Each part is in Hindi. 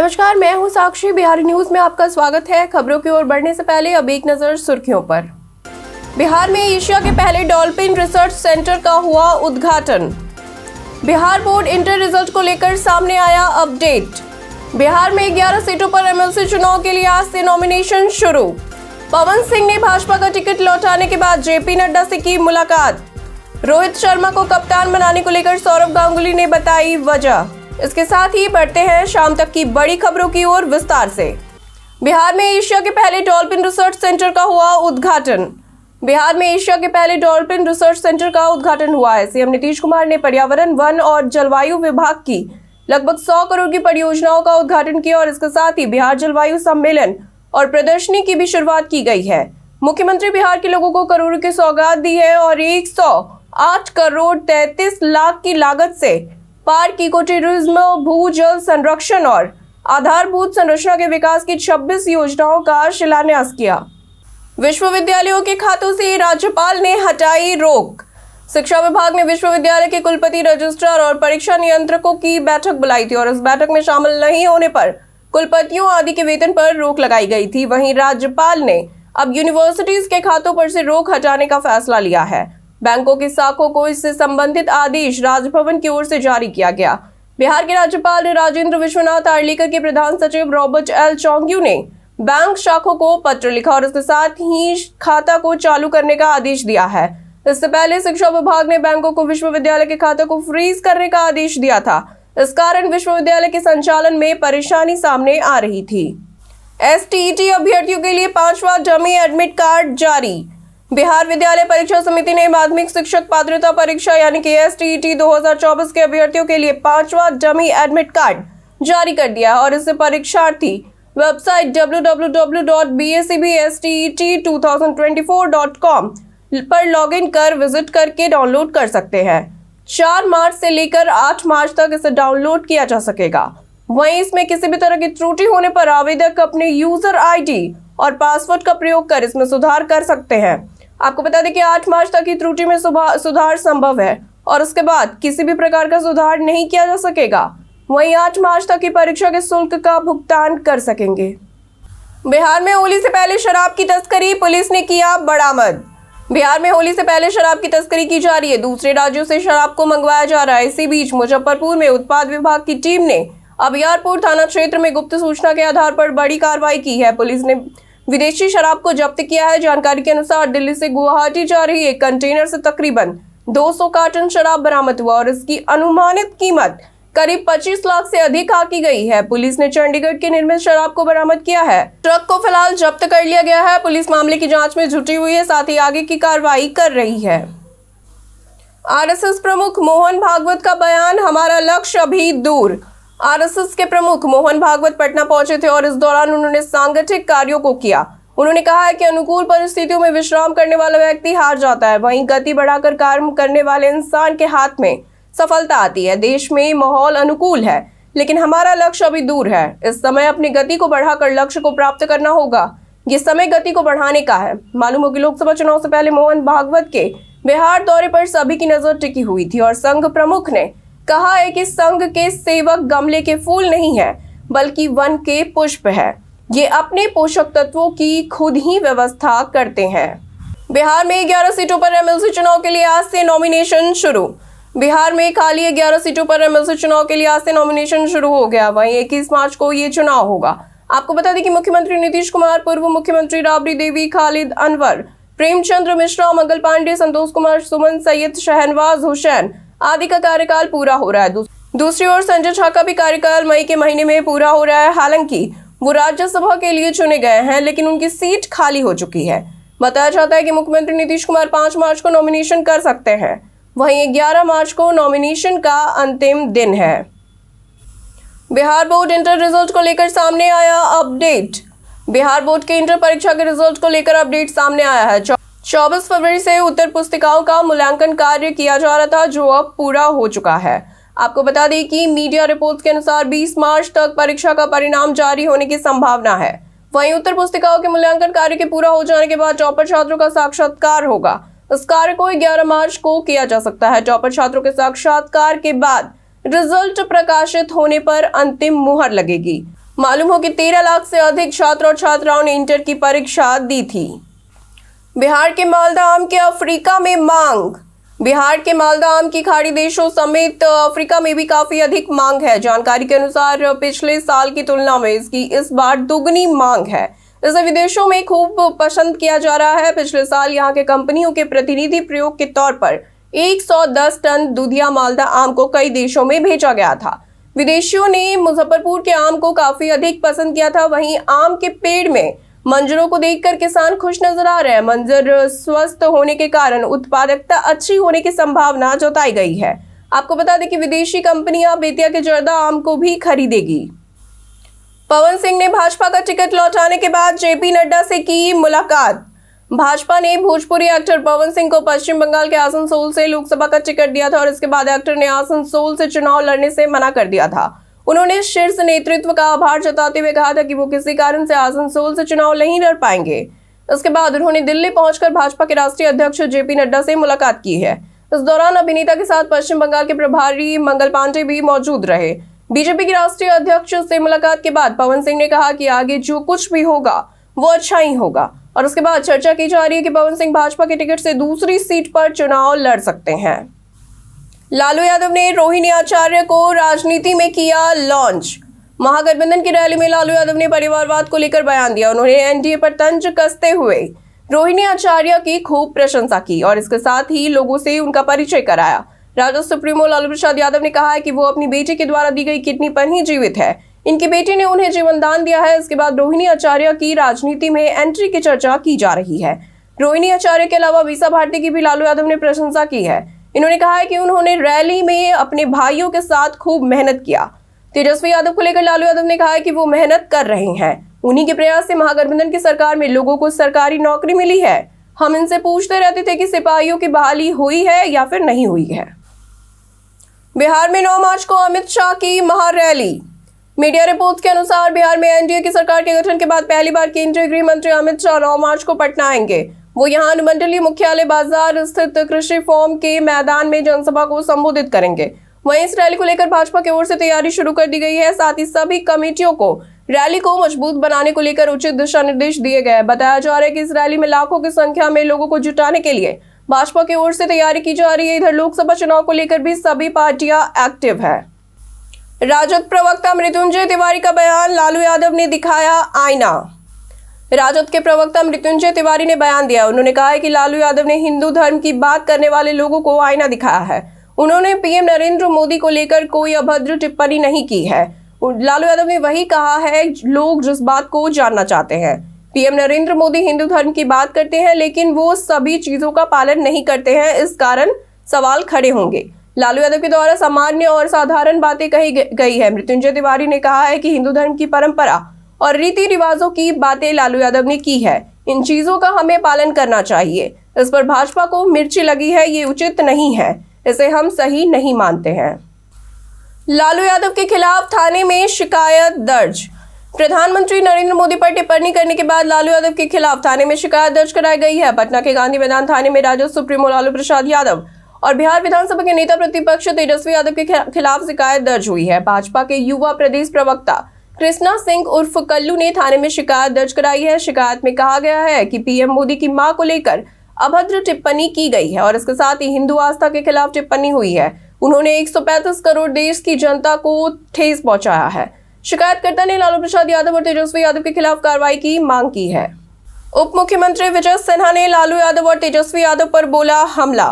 नमस्कार मैं हूं साक्षी बिहारी न्यूज में आपका स्वागत है खबरों की ओर बढ़ने से पहले अब एक नजर सुर्खियों पर बिहार में एशिया के पहले डॉल्फिन रिसर्च सेंटर का हुआ उद्घाटन बिहार बोर्ड इंटर रिजल्ट को लेकर सामने आया अपडेट बिहार में 11 सीटों पर एमएलसी चुनाव के लिए आज से नॉमिनेशन शुरू पवन सिंह ने भाजपा का टिकट लौटाने के बाद जेपी नड्डा से की मुलाकात रोहित शर्मा को कप्तान बनाने को लेकर सौरभ गांगुली ने बताई वजह इसके साथ ही बढ़ते हैं शाम तक की बड़ी खबरों की ओर विस्तार से बिहार में एशिया के पहले डॉल्फिन रिसर्च सेंटर का हुआ उद्घाटन बिहार में एशिया के पहले डॉल्फिन रिसर्च सेंटर का उद्घाटन हुआ है सीएम नीतीश कुमार ने पर्यावरण वन और जलवायु विभाग की लगभग 100 करोड़ की परियोजनाओं का उद्घाटन किया और इसके साथ ही बिहार जलवायु सम्मेलन और प्रदर्शनी की भी शुरुआत की गई है मुख्यमंत्री बिहार के लोगों को करोड़ों की सौगात दी है और एक सौ आठ करोड़ तैतीस लाख की लागत से पार्क इको टूरिज्म भू जल संरक्षण और आधारभूत संरचना के विकास की 26 योजनाओं का शिलान्यास किया विश्वविद्यालयों के खातों से राज्यपाल ने हटाई रोक शिक्षा विभाग ने विश्वविद्यालय के कुलपति रजिस्ट्रार और परीक्षा नियंत्रकों की बैठक बुलाई थी और इस बैठक में शामिल नहीं होने पर कुलपतियों आदि के वेतन पर रोक लगाई गई थी वहीं राज्यपाल ने अब यूनिवर्सिटीज के खातों पर से रोक हटाने का फैसला लिया है बैंकों की शाखों को इससे संबंधित आदेश राजभवन की ओर से जारी किया गया बिहार के राज्यपाल राजेंद्र विश्वनाथ आर्लीकर के प्रधान सचिव रॉबर्ट एल चौंग्यू ने बैंक शाखों को पत्र लिखा और उसके साथ ही खाता को चालू करने का आदेश दिया है इससे पहले शिक्षा विभाग ने बैंकों को विश्वविद्यालय के खातों को फ्रीज करने का आदेश दिया था इस कारण विश्वविद्यालय के संचालन में परेशानी सामने आ रही थी एस अभ्यर्थियों के लिए पांचवा डमी एडमिट कार्ड जारी बिहार विद्यालय परीक्षा समिति ने माध्यमिक शिक्षक पात्रता परीक्षा यानी कि एस e टी के अभ्यर्थियों के लिए पांचवा डमी एडमिट कार्ड जारी कर दिया और इससे परीक्षार्थी वेबसाइट www.bscbstet2024.com e पर लॉगिन कर विजिट करके डाउनलोड कर सकते हैं चार मार्च से लेकर आठ मार्च तक इसे डाउनलोड किया जा सकेगा वहीं इसमें किसी भी तरह की त्रुटि होने पर आवेदक अपने यूजर आईडी और पासवर्ड का प्रयोग कर इसमें सुधार कर सकते हैं आपको बता दें कि आठ मार्च तक की त्रुटि में सुधार संभव है और उसके बाद किसी भी प्रकार का सुधार नहीं किया जा सकेगा वहीं आठ मार्च तक की परीक्षा के शुल्क का भुगतान कर सकेंगे बिहार में होली से पहले शराब की तस्करी पुलिस ने किया बरामद बिहार में होली से पहले शराब की तस्करी की जा रही है दूसरे राज्यों से शराब को मंगवाया जा रहा है इसी बीच मुजफ्फरपुर में उत्पाद विभाग की टीम ने अभियारपुर थाना क्षेत्र में गुप्त सूचना के आधार पर बड़ी कार्रवाई की है पुलिस ने विदेशी शराब को जब्त किया है जानकारी के अनुसार दिल्ली से गुवाहाटी जा रही एक कंटेनर से तकरीबन 200 कार्टन शराब बरामद हुआ और इसकी अनुमानित कीमत करीब 25 लाख से अधिक आकी गई है पुलिस ने चंडीगढ़ के निर्मित शराब को बरामद किया है ट्रक को फिलहाल जब्त कर लिया गया है पुलिस मामले की जांच में जुटी हुई है साथ ही आगे की कार्रवाई कर रही है आरएसएस प्रमुख मोहन भागवत का बयान हमारा लक्ष्य अभी दूर आरएसएस के प्रमुख मोहन भागवत पटना पहुंचे थे और इस दौरान उन्होंने सांगठनिक कार्यों को किया उन्होंने कहा है कि अनुकूल परिस्थितियों में विश्राम करने वाला व्यक्ति हार जाता है वहीं गति बढ़ाकर कार्य करने वाले इंसान के हाथ में सफलता आती है देश में माहौल अनुकूल है लेकिन हमारा लक्ष्य अभी दूर है इस समय अपनी गति को बढ़ाकर लक्ष्य को प्राप्त करना होगा ये समय गति को बढ़ाने का है मालूम हो कि लोकसभा चुनाव से पहले मोहन भागवत के बिहार दौरे पर सभी की नजर टिकी हुई थी और संघ प्रमुख ने कहा है कि संघ के सेवक गमले के फूल नहीं है बल्कि वन के पुष्प है ये अपने पोषक तत्वों की खुद ही व्यवस्था करते हैं बिहार में 11 सीटों पर एमएलसी चुनाव के लिए आज से नॉमिनेशन शुरू बिहार में खाली ग्यारह सीटों पर एमएलसी चुनाव के लिए आज से नॉमिनेशन शुरू हो गया वहीं इक्कीस मार्च को ये चुनाव होगा आपको बता दें कि मुख्यमंत्री नीतीश कुमार पूर्व मुख्यमंत्री राबड़ी देवी खालिद अनवर प्रेमचंद्र मिश्रा मंगल पांडे संतोष कुमार सुमन सैयद शहनवाज हुसैन आदि का कार्यकाल पूरा हो रहा है दूसरी ओर संजय झा का भी कार्यकाल मई के महीने में पूरा हो रहा है हालांकि वो राज्यसभा के लिए चुने गए हैं लेकिन उनकी सीट खाली हो चुकी है बताया जाता है कि मुख्यमंत्री नीतीश कुमार पांच मार्च को नॉमिनेशन कर सकते हैं वहीं ग्यारह मार्च को नॉमिनेशन का अंतिम दिन है बिहार बोर्ड इंटर रिजल्ट को लेकर सामने आया अपडेट बिहार बोर्ड के इंटर परीक्षा के रिजल्ट को लेकर अपडेट सामने आया है चौबीस फरवरी से उत्तर पुस्तिकाओं का मूल्यांकन कार्य किया जा रहा था जो अब पूरा हो चुका है आपको बता दें कि मीडिया रिपोर्ट्स के अनुसार 20 मार्च तक परीक्षा का परिणाम जारी होने की संभावना है वहीं उत्तर पुस्तिकाओं के मूल्यांकन कार्य के पूरा हो जाने के बाद टॉपर छात्रों का साक्षात्कार होगा इस कार्य को ग्यारह मार्च को किया जा सकता है टॉपर छात्रों के साक्षात्कार के बाद रिजल्ट प्रकाशित होने पर अंतिम मुहर लगेगी मालूम हो कि तेरह लाख से अधिक छात्र और छात्राओं ने इंटर की परीक्षा दी थी बिहार के मालदा आम के अफ्रीका में मांग बिहार के मालदा आम की खाड़ी देशों समेत अफ्रीका में भी काफी अधिक मांग है जानकारी के अनुसार पिछले साल की तुलना में इसकी इस बार दुगनी मांग है इसे विदेशों में खूब पसंद किया जा रहा है पिछले साल यहाँ के कंपनियों के प्रतिनिधि प्रयोग के तौर पर 110 टन दुधिया मालदा आम को कई देशों में भेजा गया था विदेशियों ने मुजफ्फरपुर के आम को काफी अधिक पसंद किया था वहीं आम के पेड़ में मंजरों को देखकर किसान खुश नजर आ रहे हैं मंजर स्वस्थ होने के कारण उत्पादकता अच्छी होने की संभावना जताई गई है आपको बता दें कि विदेशी कंपनियां बेतिया के जर्दा आम को भी खरीदेगी पवन सिंह ने भाजपा का टिकट लौटाने के बाद जेपी नड्डा से की मुलाकात भाजपा ने भोजपुरी एक्टर पवन सिंह को पश्चिम बंगाल के आसनसोल से लोकसभा का टिकट दिया था और इसके बाद एक्टर ने आसनसोल से चुनाव लड़ने से मना कर दिया था उन्होंने शीर्ष नेतृत्व का आभार जताते हुए कहा था कि वो किसी कारण से आसनसोल से चुनाव नहीं लड़ पाएंगे इसके बाद उन्होंने दिल्ली पहुंचकर भाजपा के राष्ट्रीय अध्यक्ष जेपी नड्डा से मुलाकात की है इस दौरान अभिनेता के साथ पश्चिम बंगाल के प्रभारी मंगल पांडे भी मौजूद रहे बीजेपी के राष्ट्रीय अध्यक्ष से मुलाकात के बाद पवन सिंह ने कहा कि आगे जो कुछ भी होगा वो अच्छा ही होगा और उसके बाद चर्चा की जा रही है कि पवन सिंह भाजपा के टिकट से दूसरी सीट पर चुनाव लड़ सकते हैं लालू यादव ने रोहिणी आचार्य को राजनीति में किया लॉन्च महागठबंधन की रैली में लालू यादव ने परिवारवाद को लेकर बयान दिया उन्होंने एनडीए पर तंज कसते हुए रोहिणी आचार्य की खूब प्रशंसा की और इसके साथ ही लोगों से उनका परिचय कराया राजद सुप्रीमो लालू प्रसाद यादव ने कहा है कि वो अपनी बेटी के द्वारा दी गई किडनी पर ही जीवित है इनके बेटे ने उन्हें जीवन दान दिया है इसके बाद रोहिणी आचार्य की राजनीति में एंट्री की चर्चा की जा रही है रोहिणी आचार्य के अलावा वीसा भारती की भी लालू यादव ने प्रशंसा की है इन्होंने कहा है कि उन्होंने रैली में अपने भाइयों के साथ खूब मेहनत किया तेजस्वी यादव को लेकर लालू यादव ने कहा है कि वो मेहनत कर रहे हैं उन्हीं के प्रयास से महागठबंधन की सरकार में लोगों को सरकारी नौकरी मिली है हम इनसे पूछते रहते थे कि सिपाहियों की बहाली हुई है या फिर नहीं हुई है बिहार में 9 मार्च को अमित शाह की महारैली मीडिया रिपोर्ट्स के अनुसार बिहार में एनडीए की सरकार के गठन के बाद पहली बार केंद्रीय गृह मंत्री अमित शाह नौ मार्च को पटना आएंगे वो यहाँ अनुमंडलीय मुख्यालय बाजार स्थित कृषि फॉर्म के मैदान में जनसभा को संबोधित करेंगे वहीं इस रैली को लेकर भाजपा की ओर से तैयारी शुरू कर दी गई है साथ ही सभी कमेटियों को रैली को मजबूत बनाने को लेकर उचित दिशा निर्देश दिए गए बताया जा रहा है कि इस रैली में लाखों की संख्या में लोगों को जुटाने के लिए भाजपा की ओर से तैयारी की जा रही है इधर लोकसभा चुनाव को लेकर भी सभी पार्टियां एक्टिव है राजद प्रवक्ता मृत्युंजय तिवारी का बयान लालू यादव ने दिखाया आईना राजद के प्रवक्ता मृत्युंजय तिवारी ने बयान दिया उन्होंने कहा है कि लालू यादव ने हिंदू धर्म की बात करने वाले लोगों को आईना दिखाया है उन्होंने पीएम नरेंद्र मोदी को लेकर कोई अभद्र टिप्पणी नहीं की है लालू यादव ने वही कहा है लोग जिस बात को जानना चाहते हैं पीएम नरेंद्र मोदी हिंदू धर्म की बात करते हैं लेकिन वो सभी चीजों का पालन नहीं करते हैं इस कारण सवाल खड़े होंगे लालू यादव के द्वारा सामान्य और साधारण बातें कही गई है मृत्युंजय तिवारी ने कहा है कि हिंदू धर्म की परंपरा और रीति रिवाजों की बातें लालू यादव ने की है इन चीजों का हमें पालन करना चाहिए इस पर भाजपा को मिर्ची लगी है ये उचित नहीं है इसे हम सही नहीं मानते हैं लालू यादव के खिलाफ थाने में शिकायत दर्ज प्रधानमंत्री नरेंद्र मोदी पर टिप्पणी करने के बाद लालू यादव के खिलाफ थाने में शिकायत दर्ज कराई गई है पटना के गांधी मैदान थाने में राजद सुप्रीमो लालू प्रसाद यादव और बिहार विधानसभा के नेता प्रतिपक्ष तेजस्वी यादव के खिलाफ शिकायत दर्ज हुई है भाजपा के युवा प्रदेश प्रवक्ता कृष्णा सिंह उर्फ कल्लू ने थाने में शिकायत दर्ज कराई है शिकायत में कहा गया है कि पीएम मोदी की मां को लेकर अभद्र टिप्पणी की गई है और इसके साथ ही हिंदू आस्था के खिलाफ टिप्पणी हुई है उन्होंने 135 करोड़ देश की जनता को ठेस पहुंचाया है शिकायतकर्ता ने लालू प्रसाद यादव और तेजस्वी यादव के खिलाफ कार्रवाई की मांग की है उप मुख्यमंत्री विजय सिन्हा ने लालू यादव और तेजस्वी यादव पर बोला हमला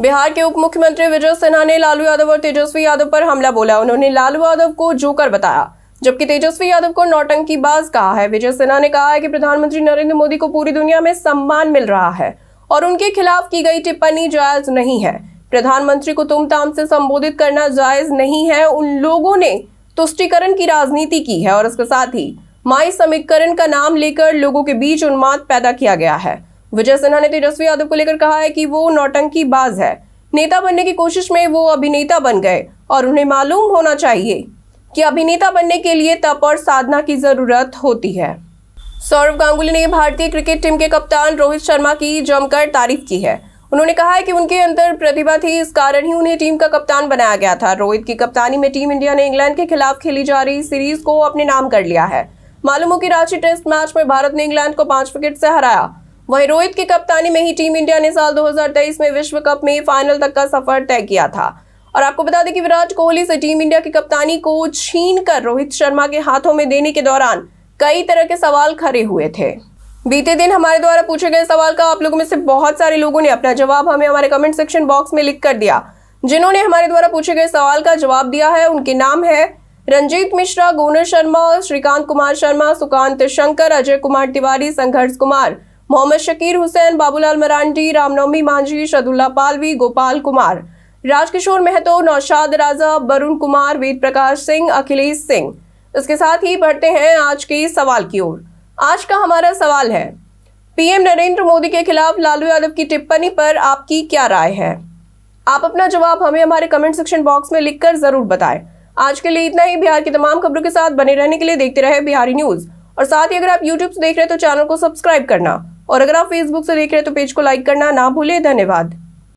बिहार के उप मुख्यमंत्री विजय सिन्हा ने लालू यादव और तेजस्वी यादव पर हमला बोला उन्होंने लालू यादव को जोकर बताया जबकि तेजस्वी यादव को नौटंकीबाज कहा है विजय सिन्हा ने कहा है कि प्रधानमंत्री नरेंद्र मोदी को पूरी दुनिया में सम्मान मिल रहा है और उनके खिलाफ की गई टिप्पणी जायज नहीं है प्रधानमंत्री को तुम ताम से संबोधित करना जायज नहीं है उन लोगों ने तुष्टिकरण की राजनीति की है और इसके साथ ही माई समीकरण का नाम लेकर लोगों के बीच उन्माद पैदा किया गया है विजय सिन्हा ने तेजस्वी यादव को लेकर कहा है कि वो नौटंकी बाज है नेता बनने की कोशिश में वो अभिनेता बन गए और उन्हें मालूम होना चाहिए कि अभिनेता बनने के लिए तप और साधना की जरूरत होती है सौरव गांगुली ने भारतीय क्रिकेट टीम के कप्तान रोहित शर्मा की जमकर तारीफ की है उन्होंने कहा है कि उनके अंदर प्रतिभा थी इस कारण ही उन्हें टीम का कप्तान बनाया गया था रोहित की कप्तानी में टीम इंडिया ने इंग्लैंड के खिलाफ खेली जा रही सीरीज को अपने नाम कर लिया है मालूम हो कि रांची टेस्ट मैच में भारत ने इंग्लैंड को पांच विकेट से हराया वहीं रोहित की कप्तानी में ही टीम इंडिया ने साल 2023 में विश्व कप में फाइनल तक का सफर तय किया था और आपको बता दें कि विराट कोहली से टीम इंडिया की कप्तानी को छीन कर रोहित शर्मा के हाथों में देने के दौरान कई तरह के सवाल खड़े हुए थे बीते दिन हमारे द्वारा पूछे गए सवाल का आप लोगों में से बहुत सारे लोगों ने अपना जवाब हमें हमारे कमेंट सेक्शन बॉक्स में लिख कर दिया जिन्होंने हमारे द्वारा पूछे गए सवाल का जवाब दिया है उनके नाम है रंजीत मिश्रा गोनर शर्मा श्रीकांत कुमार शर्मा सुकांत शंकर अजय कुमार तिवारी संघर्ष कुमार मोहम्मद शकीर हुसैन बाबूलाल मरांडी रामनवमी मांझी शदुल्ला पालवी गोपाल कुमार राजकिशोर महतो नौशाद राजा वरुण कुमार वीर प्रकाश सिंह अखिलेश सिंह इसके साथ ही बढ़ते हैं आज के सवाल की ओर आज का हमारा सवाल है पीएम नरेंद्र मोदी के खिलाफ लालू यादव की टिप्पणी पर आपकी क्या राय है आप अपना जवाब हमें हमारे कमेंट सेक्शन बॉक्स में लिखकर जरूर बताएं आज के लिए इतना ही बिहार की तमाम खबरों के साथ बने रहने के लिए देखते रहे बिहारी न्यूज और साथ ही अगर आप यूट्यूब से देख रहे हैं तो चैनल को सब्सक्राइब करना और अगर आप फेसबुक से देख रहे हैं तो पेज को लाइक करना ना भूले धन्यवाद